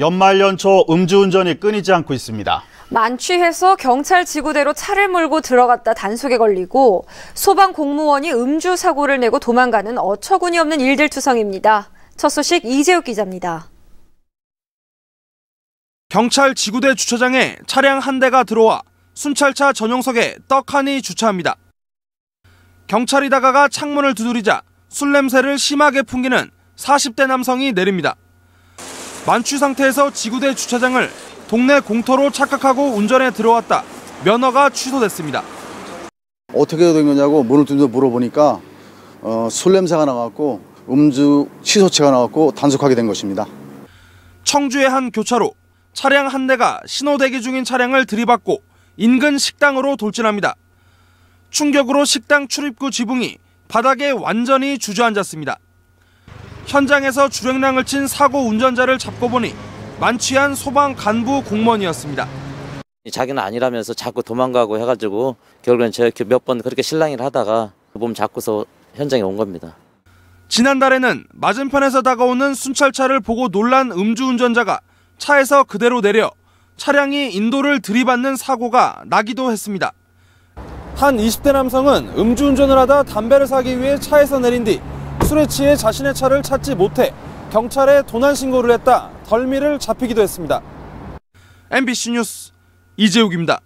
연말 연초 음주운전이 끊이지 않고 있습니다. 만취해서 경찰 지구대로 차를 몰고 들어갔다 단속에 걸리고 소방 공무원이 음주 사고를 내고 도망가는 어처구니 없는 일들투성입니다. 첫 소식 이재욱 기자입니다. 경찰 지구대 주차장에 차량 한 대가 들어와 순찰차 전용석에 떡하니 주차합니다. 경찰이 다가가 창문을 두드리자 술 냄새를 심하게 풍기는 40대 남성이 내립니다. 만취 상태에서 지구대 주차장을 동네 공터로 착각하고 운전에 들어왔다. 면허가 취소됐습니다. 어떻게 된 거냐고 문을 두드려 물어보니까 어, 술 냄새가 나갖고 음주 취소체가 나갖고 단속하게 된 것입니다. 청주의 한 교차로 차량 한 대가 신호 대기 중인 차량을 들이받고 인근 식당으로 돌진합니다. 충격으로 식당 출입구 지붕이 바닥에 완전히 주저앉았습니다. 현장에서 주행량을 친 사고 운전자를 잡고 보니 만취한 소방 간부 공무원이었습니다. 자기는 아니라면서 자꾸 도망가고 해가지고 결국엔 제가 몇번 그렇게 실랑이를 하다가 그 몸 잡고서 현장에 온 겁니다. 지난달에는 맞은편에서 다가오는 순찰차를 보고 놀란 음주운전자가 차에서 그대로 내려 차량이 인도를 들이받는 사고가 나기도 했습니다. 한 20대 남성은 음주운전을 하다 담배를 사기 위해 차에서 내린 뒤 술에 취해 자신의 차를 찾지 못해 경찰에 도난 신고를 했다 덜미를 잡히기도 했습니다. MBC 뉴스 이재욱입니다.